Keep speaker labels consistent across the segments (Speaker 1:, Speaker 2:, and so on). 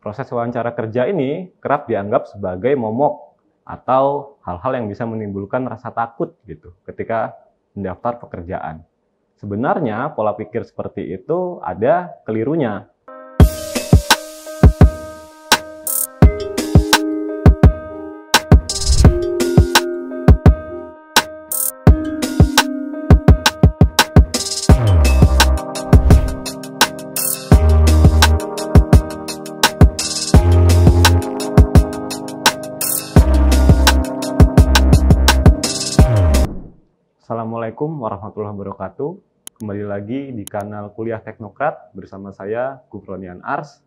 Speaker 1: Proses wawancara kerja ini kerap dianggap sebagai momok atau hal-hal yang bisa menimbulkan rasa takut gitu ketika mendaftar pekerjaan. Sebenarnya pola pikir seperti itu ada kelirunya. Assalamualaikum warahmatullahi wabarakatuh. Kembali lagi di kanal Kuliah Teknokrat bersama saya Gufronian Ars,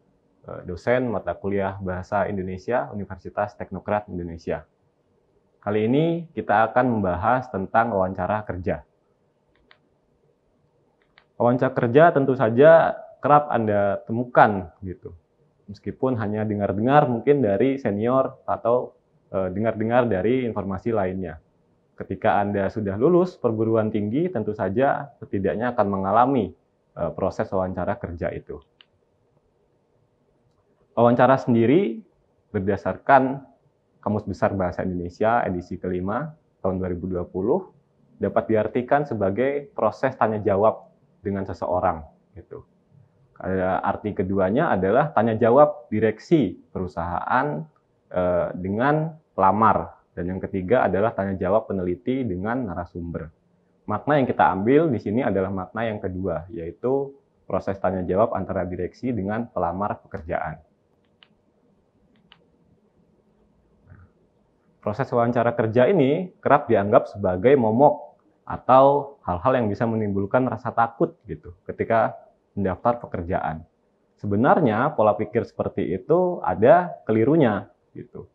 Speaker 1: eh, dosen mata kuliah Bahasa Indonesia Universitas Teknokrat Indonesia. Kali ini kita akan membahas tentang wawancara kerja. Wawancara kerja tentu saja kerap Anda temukan gitu. Meskipun hanya dengar-dengar mungkin dari senior atau eh, dengar-dengar dari informasi lainnya. Ketika Anda sudah lulus perguruan tinggi, tentu saja setidaknya akan mengalami eh, proses wawancara kerja itu. Wawancara sendiri berdasarkan Kamus Besar Bahasa Indonesia edisi kelima tahun 2020 dapat diartikan sebagai proses tanya jawab dengan seseorang gitu arti keduanya adalah tanya jawab direksi perusahaan eh, dengan pelamar dan yang ketiga adalah tanya jawab peneliti dengan narasumber. Makna yang kita ambil di sini adalah makna yang kedua, yaitu proses tanya jawab antara direksi dengan pelamar pekerjaan. Proses wawancara kerja ini kerap dianggap sebagai momok atau hal-hal yang bisa menimbulkan rasa takut gitu ketika mendaftar pekerjaan. Sebenarnya pola pikir seperti itu ada kelirunya gitu.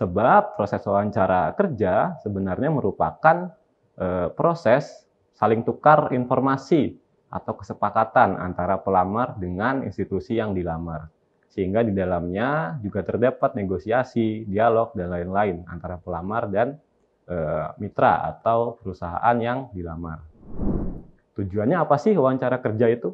Speaker 1: Sebab proses wawancara kerja sebenarnya merupakan e, proses saling tukar informasi atau kesepakatan antara pelamar dengan institusi yang dilamar. Sehingga di dalamnya juga terdapat negosiasi, dialog, dan lain-lain antara pelamar dan e, mitra atau perusahaan yang dilamar. Tujuannya apa sih wawancara kerja itu?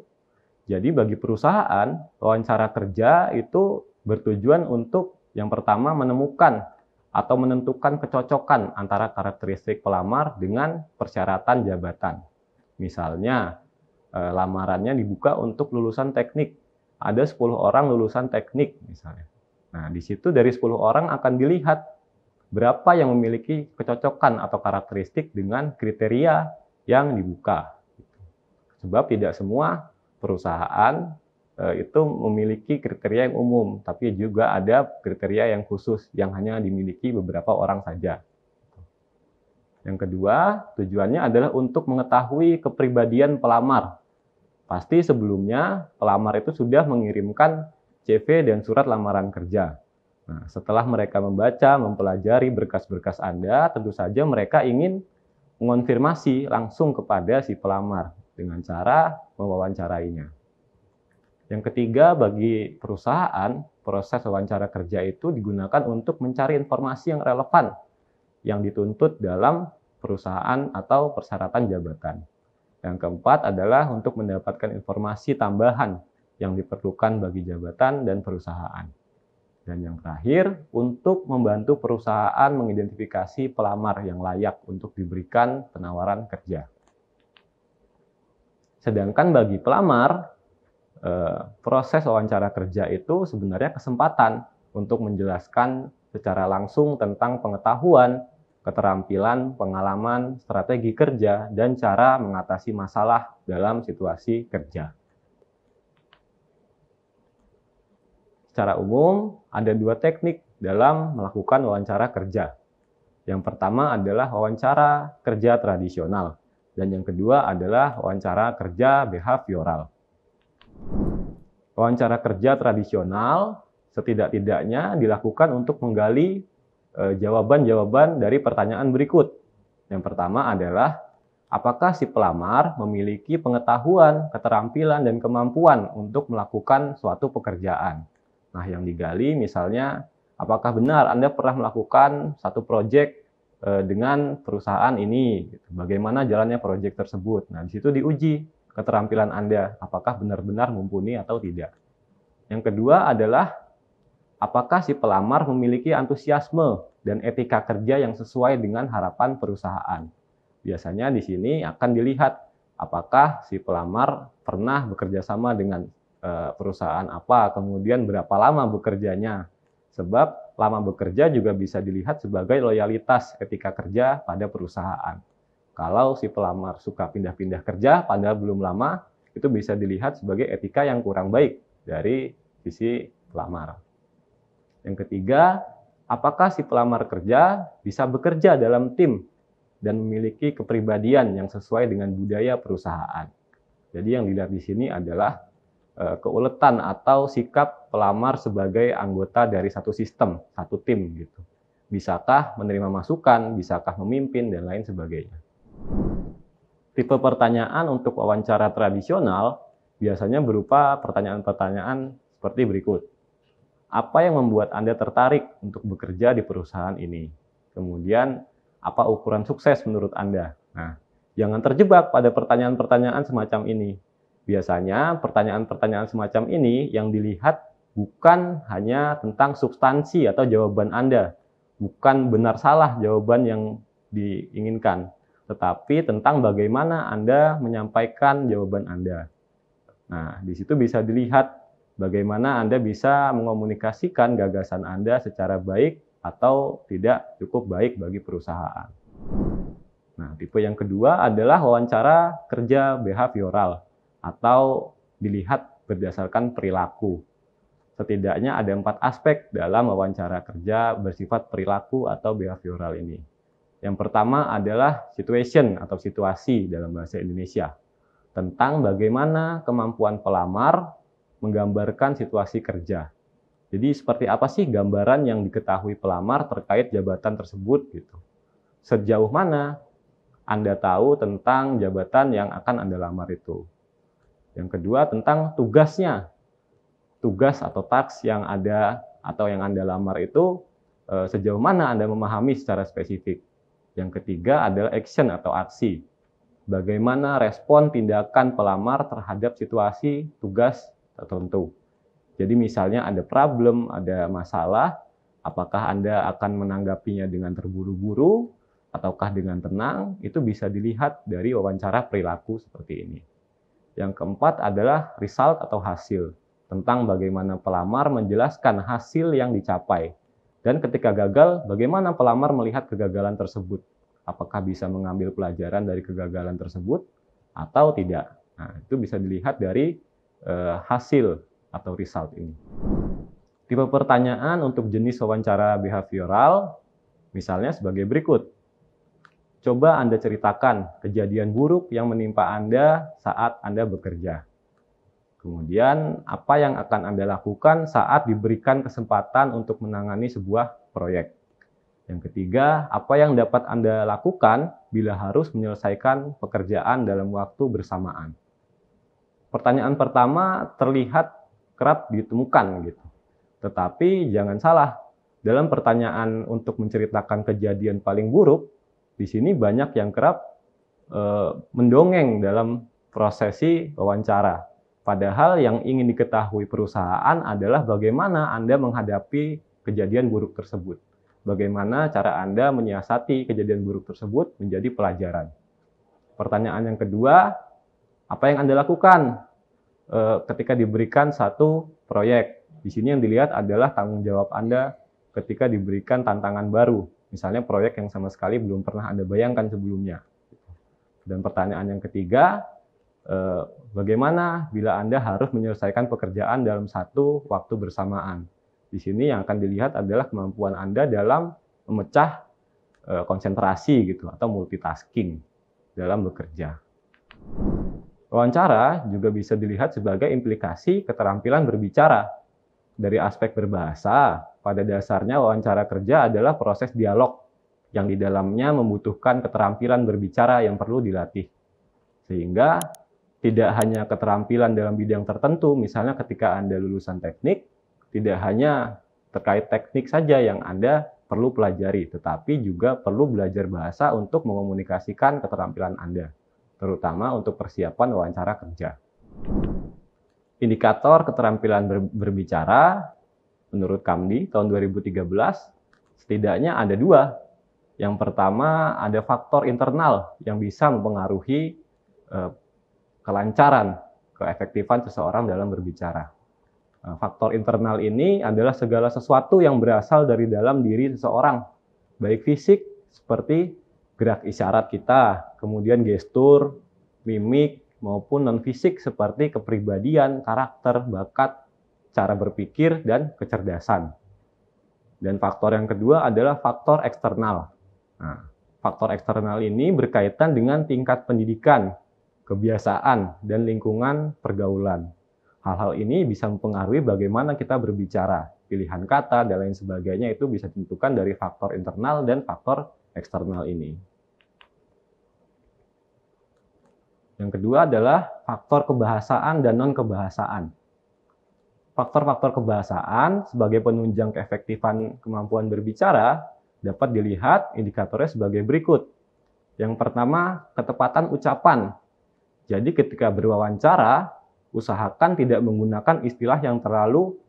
Speaker 1: Jadi bagi perusahaan, wawancara kerja itu bertujuan untuk yang pertama menemukan atau menentukan kecocokan antara karakteristik pelamar dengan persyaratan jabatan. Misalnya, eh, lamarannya dibuka untuk lulusan teknik. Ada 10 orang lulusan teknik misalnya. Nah, di situ dari 10 orang akan dilihat berapa yang memiliki kecocokan atau karakteristik dengan kriteria yang dibuka. Sebab tidak semua perusahaan Eh, itu memiliki kriteria yang umum, tapi juga ada kriteria yang khusus yang hanya dimiliki beberapa orang saja. Yang kedua, tujuannya adalah untuk mengetahui kepribadian pelamar. Pasti sebelumnya pelamar itu sudah mengirimkan CV dan surat lamaran kerja. Nah, setelah mereka membaca, mempelajari berkas-berkas Anda, tentu saja mereka ingin mengonfirmasi langsung kepada si pelamar dengan cara mewawancarainya. Yang ketiga, bagi perusahaan, proses wawancara kerja itu digunakan untuk mencari informasi yang relevan yang dituntut dalam perusahaan atau persyaratan jabatan. Yang keempat adalah untuk mendapatkan informasi tambahan yang diperlukan bagi jabatan dan perusahaan. Dan yang terakhir, untuk membantu perusahaan mengidentifikasi pelamar yang layak untuk diberikan penawaran kerja. Sedangkan bagi pelamar, Eh, proses wawancara kerja itu sebenarnya kesempatan untuk menjelaskan secara langsung tentang pengetahuan, keterampilan, pengalaman, strategi kerja, dan cara mengatasi masalah dalam situasi kerja. Secara umum, ada dua teknik dalam melakukan wawancara kerja. Yang pertama adalah wawancara kerja tradisional, dan yang kedua adalah wawancara kerja behavioral. Wawancara kerja tradisional setidak-tidaknya dilakukan untuk menggali e, jawaban-jawaban dari pertanyaan berikut. Yang pertama adalah apakah si pelamar memiliki pengetahuan, keterampilan, dan kemampuan untuk melakukan suatu pekerjaan. Nah, yang digali misalnya, apakah benar Anda pernah melakukan satu proyek e, dengan perusahaan ini? Bagaimana jalannya proyek tersebut? Nah, di situ diuji keterampilan Anda, apakah benar-benar mumpuni atau tidak. Yang kedua adalah apakah si pelamar memiliki antusiasme dan etika kerja yang sesuai dengan harapan perusahaan. Biasanya di sini akan dilihat apakah si pelamar pernah bekerja sama dengan eh, perusahaan apa, kemudian berapa lama bekerjanya. Sebab lama bekerja juga bisa dilihat sebagai loyalitas etika kerja pada perusahaan. Kalau si pelamar suka pindah-pindah kerja padahal belum lama, itu bisa dilihat sebagai etika yang kurang baik dari sisi pelamar. Yang ketiga, apakah si pelamar kerja bisa bekerja dalam tim dan memiliki kepribadian yang sesuai dengan budaya perusahaan. Jadi yang dilihat di sini adalah eh, keuletan atau sikap pelamar sebagai anggota dari satu sistem, satu tim gitu. Bisakah menerima masukan, bisakah memimpin dan lain sebagainya. Tipe pertanyaan untuk wawancara tradisional biasanya berupa pertanyaan-pertanyaan seperti berikut. Apa yang membuat Anda tertarik untuk bekerja di perusahaan ini? Kemudian, apa ukuran sukses menurut Anda? Nah, jangan terjebak pada pertanyaan-pertanyaan semacam ini. Biasanya, pertanyaan-pertanyaan semacam ini yang dilihat bukan hanya tentang substansi atau jawaban Anda, bukan benar salah jawaban yang diinginkan, tetapi tentang bagaimana Anda menyampaikan jawaban Anda. Nah, di situ bisa dilihat bagaimana Anda bisa mengomunikasikan gagasan Anda secara baik atau tidak cukup baik bagi perusahaan. Nah, tipe yang kedua adalah wawancara kerja behavioral atau dilihat berdasarkan perilaku. Setidaknya ada empat aspek dalam wawancara kerja bersifat perilaku atau behavioral ini. Yang pertama adalah situation atau situasi dalam bahasa Indonesia. Tentang bagaimana kemampuan pelamar menggambarkan situasi kerja. Jadi seperti apa sih gambaran yang diketahui pelamar terkait jabatan tersebut gitu. Sejauh mana Anda tahu tentang jabatan yang akan Anda lamar itu. Yang kedua tentang tugasnya. Tugas atau task yang ada atau yang Anda lamar itu eh, sejauh mana Anda memahami secara spesifik. Yang ketiga adalah action atau aksi. Bagaimana respon tindakan pelamar terhadap situasi tugas tertentu. Jadi misalnya ada problem, ada masalah, apakah Anda akan menanggapinya dengan terburu-buru ataukah dengan tenang, itu bisa dilihat dari wawancara perilaku seperti ini. Yang keempat adalah result atau hasil, tentang bagaimana pelamar menjelaskan hasil yang dicapai dan ketika gagal, bagaimana pelamar melihat kegagalan tersebut? Apakah bisa mengambil pelajaran dari kegagalan tersebut atau tidak? Nah, itu bisa dilihat dari uh, hasil atau result ini. Tipe pertanyaan untuk jenis wawancara behavioral misalnya sebagai berikut. Coba Anda ceritakan kejadian buruk yang menimpa Anda saat Anda bekerja. Kemudian apa yang akan Anda lakukan saat diberikan kesempatan untuk menangani sebuah proyek? Yang ketiga, apa yang dapat Anda lakukan bila harus menyelesaikan pekerjaan dalam waktu bersamaan? Pertanyaan pertama terlihat kerap ditemukan gitu. Tetapi jangan salah, dalam pertanyaan untuk menceritakan kejadian paling buruk, di sini banyak yang kerap e, mendongeng dalam prosesi wawancara. Padahal yang ingin diketahui perusahaan adalah bagaimana Anda menghadapi kejadian buruk tersebut. Bagaimana cara Anda menyiasati kejadian buruk tersebut menjadi pelajaran. Pertanyaan yang kedua, apa yang Anda lakukan eh, ketika diberikan satu proyek? Di sini yang dilihat adalah tanggung jawab Anda ketika diberikan tantangan baru. Misalnya proyek yang sama sekali belum pernah Anda bayangkan sebelumnya. Dan pertanyaan yang ketiga, eh, Bagaimana bila Anda harus menyelesaikan pekerjaan dalam satu waktu bersamaan? Di sini yang akan dilihat adalah kemampuan Anda dalam memecah e, konsentrasi gitu atau multitasking dalam bekerja. Wawancara juga bisa dilihat sebagai implikasi keterampilan berbicara. Dari aspek berbahasa, pada dasarnya wawancara kerja adalah proses dialog yang di dalamnya membutuhkan keterampilan berbicara yang perlu dilatih. Sehingga tidak hanya keterampilan dalam bidang tertentu, misalnya ketika Anda lulusan teknik, tidak hanya terkait teknik saja yang Anda perlu pelajari, tetapi juga perlu belajar bahasa untuk mengomunikasikan keterampilan Anda, terutama untuk persiapan wawancara kerja. Indikator keterampilan ber berbicara, menurut Kamdi tahun 2013, setidaknya ada dua. Yang pertama, ada faktor internal yang bisa mempengaruhi eh, kelancaran, keefektifan seseorang dalam berbicara. Nah, faktor internal ini adalah segala sesuatu yang berasal dari dalam diri seseorang, baik fisik seperti gerak isyarat kita, kemudian gestur, mimik, maupun non-fisik seperti kepribadian, karakter, bakat, cara berpikir, dan kecerdasan. Dan faktor yang kedua adalah faktor eksternal. Nah, faktor eksternal ini berkaitan dengan tingkat pendidikan, kebiasaan, dan lingkungan pergaulan. Hal-hal ini bisa mempengaruhi bagaimana kita berbicara, pilihan kata, dan lain sebagainya itu bisa ditentukan dari faktor internal dan faktor eksternal ini. Yang kedua adalah faktor kebahasaan dan non-kebahasaan. Faktor-faktor kebahasaan sebagai penunjang keefektifan kemampuan berbicara dapat dilihat indikatornya sebagai berikut. Yang pertama, ketepatan ucapan jadi ketika berwawancara, usahakan tidak menggunakan istilah yang terlalu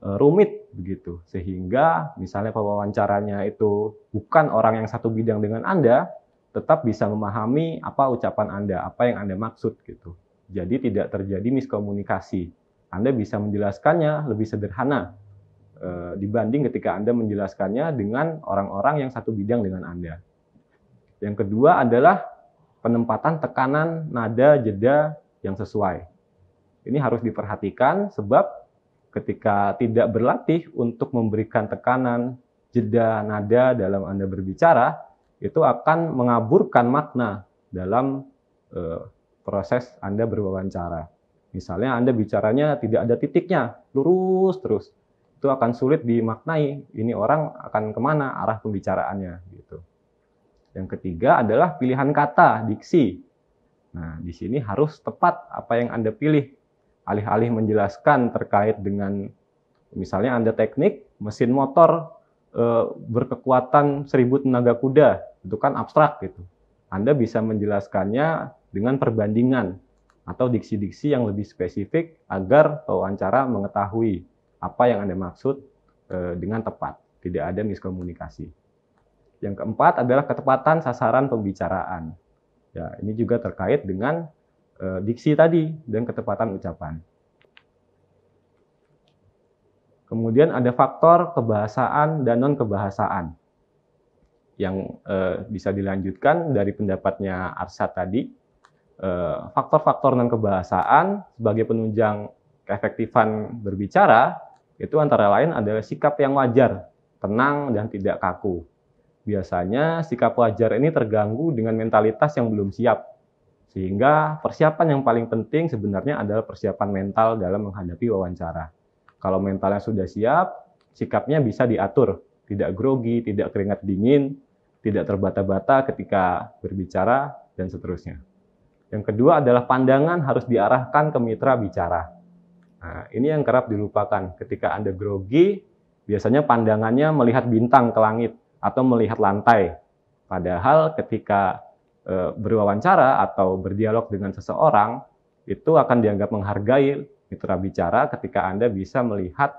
Speaker 1: e, rumit begitu sehingga misalnya pewawancaranya itu bukan orang yang satu bidang dengan Anda tetap bisa memahami apa ucapan Anda, apa yang Anda maksud gitu. Jadi tidak terjadi miskomunikasi. Anda bisa menjelaskannya lebih sederhana e, dibanding ketika Anda menjelaskannya dengan orang-orang yang satu bidang dengan Anda. Yang kedua adalah penempatan tekanan, nada, jeda yang sesuai. Ini harus diperhatikan sebab ketika tidak berlatih untuk memberikan tekanan, jeda, nada dalam Anda berbicara, itu akan mengaburkan makna dalam e, proses Anda berwawancara. Misalnya Anda bicaranya tidak ada titiknya, lurus terus. Itu akan sulit dimaknai, ini orang akan kemana arah pembicaraannya. gitu. Yang ketiga adalah pilihan kata, diksi. Nah, di sini harus tepat apa yang Anda pilih. Alih-alih menjelaskan terkait dengan misalnya Anda teknik, mesin motor e, berkekuatan 1000 tenaga kuda, itu kan abstrak gitu. Anda bisa menjelaskannya dengan perbandingan atau diksi-diksi yang lebih spesifik agar wawancara mengetahui apa yang Anda maksud e, dengan tepat, tidak ada miskomunikasi. Yang keempat adalah ketepatan sasaran pembicaraan. Ya, ini juga terkait dengan e, diksi tadi dan ketepatan ucapan. Kemudian ada faktor kebahasaan dan non kebahasaan yang e, bisa dilanjutkan dari pendapatnya Arsyad tadi. Eh, faktor-faktor e, non kebahasaan sebagai penunjang keefektifan berbicara itu antara lain adalah sikap yang wajar, tenang dan tidak kaku. Biasanya sikap wajar ini terganggu dengan mentalitas yang belum siap. Sehingga persiapan yang paling penting sebenarnya adalah persiapan mental dalam menghadapi wawancara. Kalau mentalnya sudah siap, sikapnya bisa diatur, tidak grogi, tidak keringat dingin, tidak terbata-bata ketika berbicara, dan seterusnya. Yang kedua adalah pandangan harus diarahkan ke mitra bicara. Nah, ini yang kerap dilupakan. Ketika Anda grogi, biasanya pandangannya melihat bintang ke langit atau melihat lantai. Padahal ketika e, berwawancara atau berdialog dengan seseorang, itu akan dianggap menghargai mitra bicara ketika Anda bisa melihat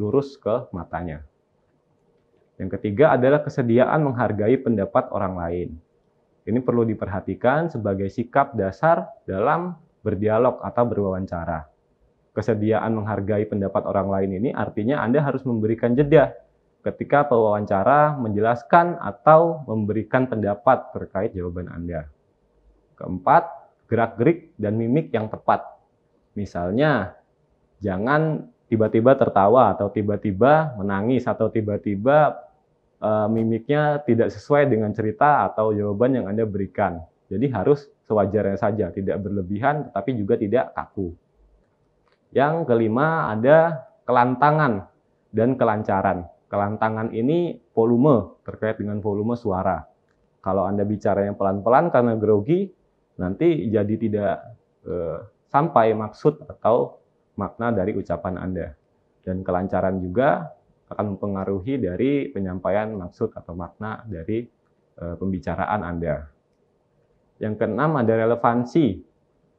Speaker 1: lurus ke matanya. Yang ketiga adalah kesediaan menghargai pendapat orang lain. Ini perlu diperhatikan sebagai sikap dasar dalam berdialog atau berwawancara. Kesediaan menghargai pendapat orang lain ini artinya Anda harus memberikan jeda ketika pewawancara menjelaskan atau memberikan pendapat terkait jawaban Anda. Keempat, gerak-gerik dan mimik yang tepat. Misalnya, jangan tiba-tiba tertawa atau tiba-tiba menangis atau tiba-tiba e, mimiknya tidak sesuai dengan cerita atau jawaban yang Anda berikan. Jadi harus sewajarnya saja, tidak berlebihan tetapi juga tidak kaku. Yang kelima ada kelantangan dan kelancaran. Kelantangan ini volume, terkait dengan volume suara. Kalau Anda bicara yang pelan-pelan karena grogi, nanti jadi tidak eh, sampai maksud atau makna dari ucapan Anda. Dan kelancaran juga akan mempengaruhi dari penyampaian maksud atau makna dari eh, pembicaraan Anda. Yang keenam ada relevansi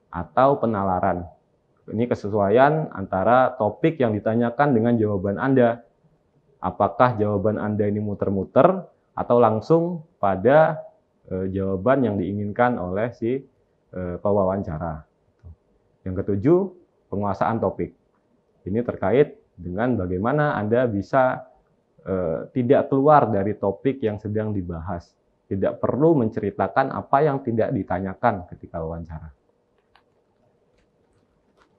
Speaker 1: atau penalaran. Ini kesesuaian antara topik yang ditanyakan dengan jawaban Anda apakah jawaban Anda ini muter-muter atau langsung pada e, jawaban yang diinginkan oleh si e, pewawancara. Yang ketujuh, penguasaan topik. Ini terkait dengan bagaimana Anda bisa e, tidak keluar dari topik yang sedang dibahas. Tidak perlu menceritakan apa yang tidak ditanyakan ketika wawancara.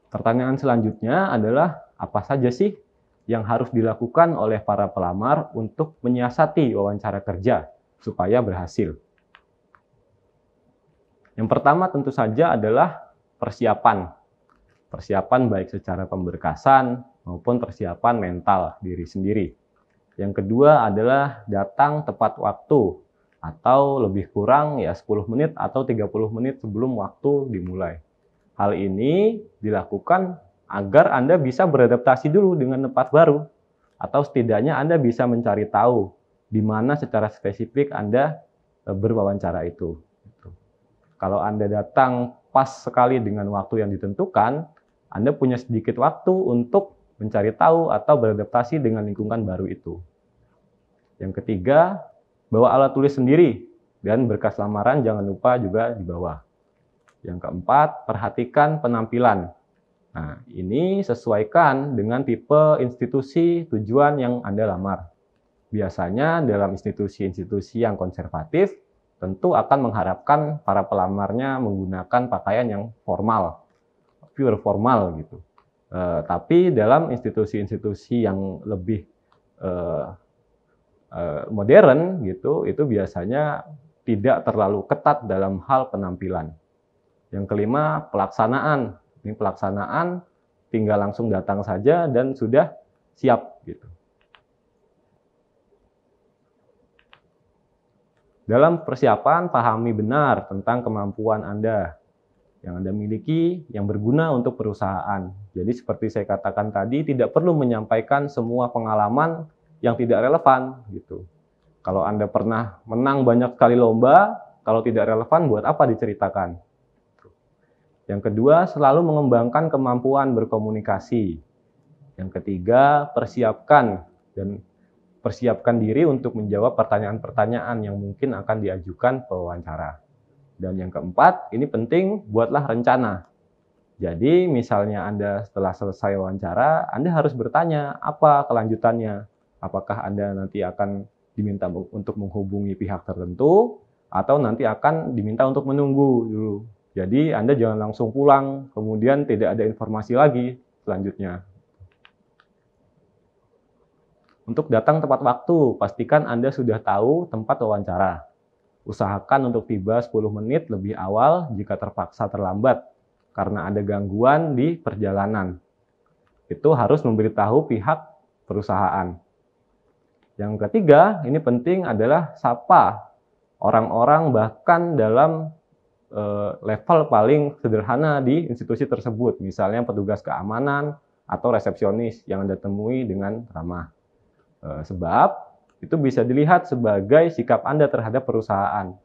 Speaker 1: Pertanyaan selanjutnya adalah apa saja sih yang harus dilakukan oleh para pelamar untuk menyiasati wawancara kerja supaya berhasil. Yang pertama tentu saja adalah persiapan. Persiapan baik secara pemberkasan maupun persiapan mental diri sendiri. Yang kedua adalah datang tepat waktu atau lebih kurang ya 10 menit atau 30 menit sebelum waktu dimulai. Hal ini dilakukan agar Anda bisa beradaptasi dulu dengan tempat baru atau setidaknya Anda bisa mencari tahu di mana secara spesifik Anda e, berwawancara itu. Gitu. Kalau Anda datang pas sekali dengan waktu yang ditentukan, Anda punya sedikit waktu untuk mencari tahu atau beradaptasi dengan lingkungan baru itu. Yang ketiga, bawa alat tulis sendiri dan berkas lamaran jangan lupa juga di bawah. Yang keempat, perhatikan penampilan Nah, ini sesuaikan dengan tipe institusi tujuan yang Anda lamar. Biasanya dalam institusi-institusi yang konservatif, tentu akan mengharapkan para pelamarnya menggunakan pakaian yang formal, pure formal gitu. E, tapi dalam institusi-institusi yang lebih e, e, modern gitu, itu biasanya tidak terlalu ketat dalam hal penampilan. Yang kelima, pelaksanaan ini pelaksanaan tinggal langsung datang saja dan sudah siap gitu. Dalam persiapan pahami benar tentang kemampuan Anda yang Anda miliki yang berguna untuk perusahaan. Jadi seperti saya katakan tadi tidak perlu menyampaikan semua pengalaman yang tidak relevan gitu. Kalau Anda pernah menang banyak kali lomba, kalau tidak relevan buat apa diceritakan? Yang kedua, selalu mengembangkan kemampuan berkomunikasi. Yang ketiga, persiapkan dan persiapkan diri untuk menjawab pertanyaan-pertanyaan yang mungkin akan diajukan pewawancara. Dan yang keempat, ini penting, buatlah rencana. Jadi, misalnya Anda setelah selesai wawancara, Anda harus bertanya apa kelanjutannya. Apakah Anda nanti akan diminta untuk menghubungi pihak tertentu atau nanti akan diminta untuk menunggu dulu jadi Anda jangan langsung pulang, kemudian tidak ada informasi lagi selanjutnya. Untuk datang tepat waktu, pastikan Anda sudah tahu tempat wawancara. Usahakan untuk tiba 10 menit lebih awal jika terpaksa terlambat, karena ada gangguan di perjalanan. Itu harus memberitahu pihak perusahaan. Yang ketiga, ini penting adalah sapa orang-orang bahkan dalam Eh, level paling sederhana di institusi tersebut, misalnya petugas keamanan atau resepsionis yang Anda temui dengan ramah. Eh, sebab itu bisa dilihat sebagai sikap Anda terhadap perusahaan.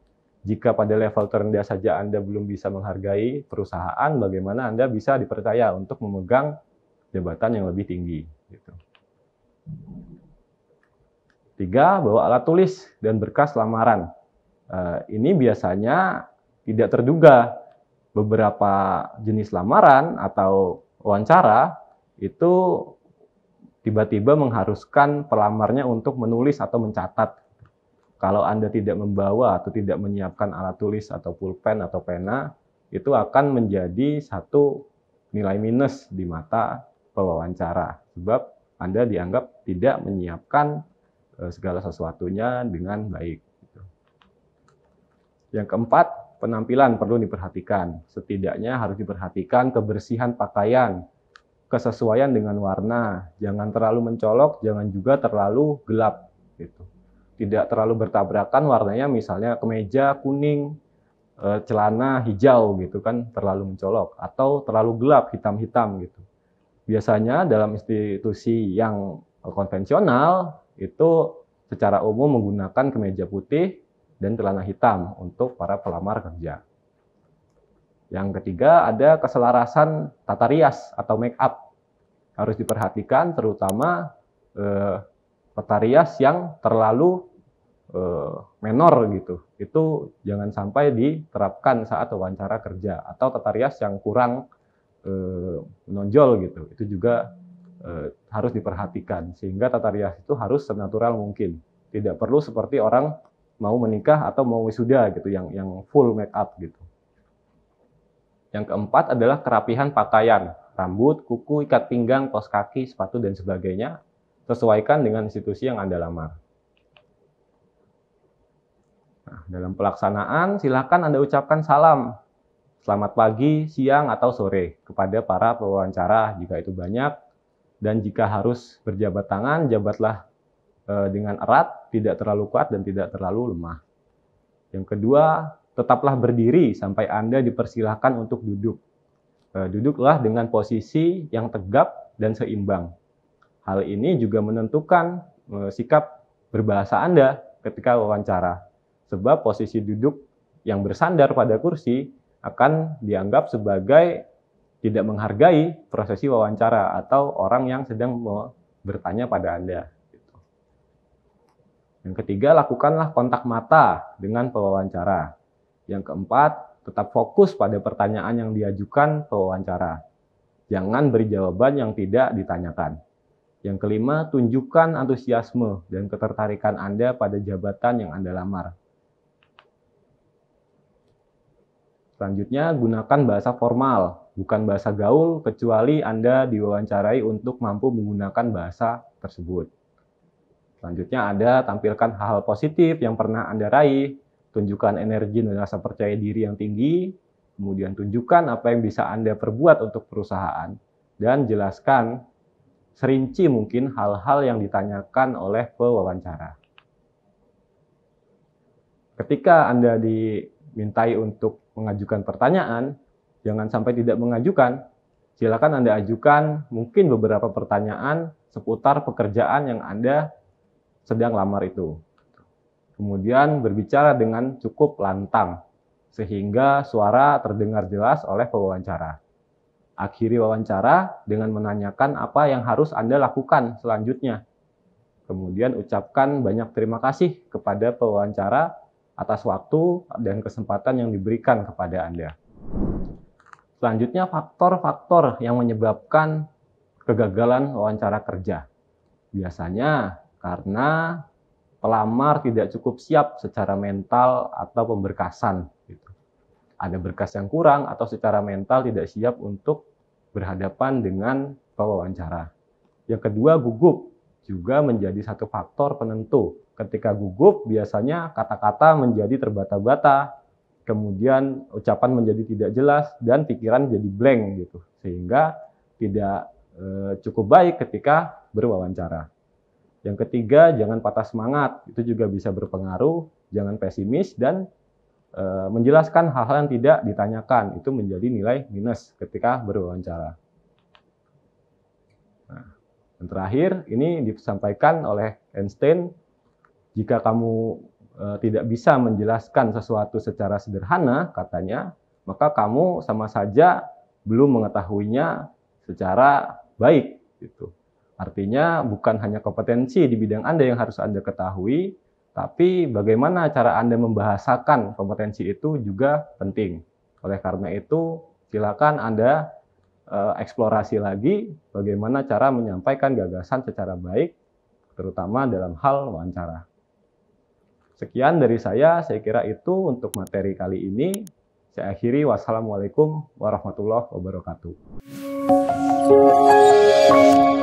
Speaker 1: Jika pada level terendah saja Anda belum bisa menghargai perusahaan, bagaimana Anda bisa dipercaya untuk memegang jabatan yang lebih tinggi. Gitu. Tiga, bawa alat tulis dan berkas lamaran. Eh, ini biasanya tidak terduga beberapa jenis lamaran atau wawancara itu tiba-tiba mengharuskan pelamarnya untuk menulis atau mencatat. Kalau Anda tidak membawa atau tidak menyiapkan alat tulis atau pulpen atau pena, itu akan menjadi satu nilai minus di mata pewawancara. Sebab Anda dianggap tidak menyiapkan eh, segala sesuatunya dengan baik. Yang keempat, Penampilan perlu diperhatikan, setidaknya harus diperhatikan kebersihan pakaian, kesesuaian dengan warna, jangan terlalu mencolok, jangan juga terlalu gelap gitu. Tidak terlalu bertabrakan warnanya misalnya kemeja kuning, e, celana hijau gitu kan terlalu mencolok atau terlalu gelap hitam-hitam gitu. Biasanya dalam institusi yang konvensional itu secara umum menggunakan kemeja putih, dan celana hitam untuk para pelamar kerja. Yang ketiga ada keselarasan tata rias atau make up. Harus diperhatikan terutama eh, tata rias yang terlalu eh, menor gitu. Itu jangan sampai diterapkan saat wawancara kerja atau tata rias yang kurang eh, menonjol gitu. Itu juga eh, harus diperhatikan sehingga tata rias itu harus senatural mungkin. Tidak perlu seperti orang mau menikah atau mau wisuda gitu yang yang full make up gitu. Yang keempat adalah kerapihan pakaian, rambut, kuku, ikat pinggang, kos kaki, sepatu dan sebagainya sesuaikan dengan institusi yang Anda lamar. Nah, dalam pelaksanaan silakan Anda ucapkan salam. Selamat pagi, siang atau sore kepada para pewawancara jika itu banyak dan jika harus berjabat tangan jabatlah Eh, dengan erat, tidak terlalu kuat dan tidak terlalu lemah. Yang kedua, tetaplah berdiri sampai Anda dipersilahkan untuk duduk. Eh, duduklah dengan posisi yang tegap dan seimbang. Hal ini juga menentukan eh, sikap berbahasa Anda ketika wawancara. Sebab posisi duduk yang bersandar pada kursi akan dianggap sebagai tidak menghargai prosesi wawancara atau orang yang sedang bertanya pada Anda. Yang ketiga, lakukanlah kontak mata dengan pewawancara. Yang keempat, tetap fokus pada pertanyaan yang diajukan pewawancara. Jangan beri jawaban yang tidak ditanyakan. Yang kelima, tunjukkan antusiasme dan ketertarikan Anda pada jabatan yang Anda lamar. Selanjutnya, gunakan bahasa formal, bukan bahasa gaul, kecuali Anda diwawancarai untuk mampu menggunakan bahasa tersebut. Selanjutnya ada tampilkan hal-hal positif yang pernah Anda raih, tunjukkan energi dan rasa percaya diri yang tinggi, kemudian tunjukkan apa yang bisa Anda perbuat untuk perusahaan, dan jelaskan serinci mungkin hal-hal yang ditanyakan oleh pewawancara. Ketika Anda dimintai untuk mengajukan pertanyaan, jangan sampai tidak mengajukan. Silakan Anda ajukan mungkin beberapa pertanyaan seputar pekerjaan yang Anda sedang lamar itu. Kemudian berbicara dengan cukup lantang, sehingga suara terdengar jelas oleh pewawancara. Akhiri wawancara dengan menanyakan apa yang harus Anda lakukan selanjutnya. Kemudian ucapkan banyak terima kasih kepada pewawancara atas waktu dan kesempatan yang diberikan kepada Anda. Selanjutnya faktor-faktor yang menyebabkan kegagalan wawancara kerja. Biasanya karena pelamar tidak cukup siap secara mental atau pemberkasan. Gitu. Ada berkas yang kurang atau secara mental tidak siap untuk berhadapan dengan pewawancara. Yang kedua, gugup juga menjadi satu faktor penentu. Ketika gugup, biasanya kata-kata menjadi terbata-bata, kemudian ucapan menjadi tidak jelas, dan pikiran jadi blank gitu, sehingga tidak eh, cukup baik ketika berwawancara. Yang ketiga, jangan patah semangat. Itu juga bisa berpengaruh. Jangan pesimis dan e, menjelaskan hal-hal yang tidak ditanyakan. Itu menjadi nilai minus ketika berwawancara. Nah, yang terakhir, ini disampaikan oleh Einstein. Jika kamu e, tidak bisa menjelaskan sesuatu secara sederhana, katanya, maka kamu sama saja belum mengetahuinya secara baik. Gitu. Artinya bukan hanya kompetensi di bidang Anda yang harus Anda ketahui, tapi bagaimana cara Anda membahasakan kompetensi itu juga penting. Oleh karena itu, silakan Anda eh, eksplorasi lagi bagaimana cara menyampaikan gagasan secara baik, terutama dalam hal wawancara. Sekian dari saya, saya kira itu untuk materi kali ini. Saya akhiri, wassalamualaikum warahmatullahi wabarakatuh.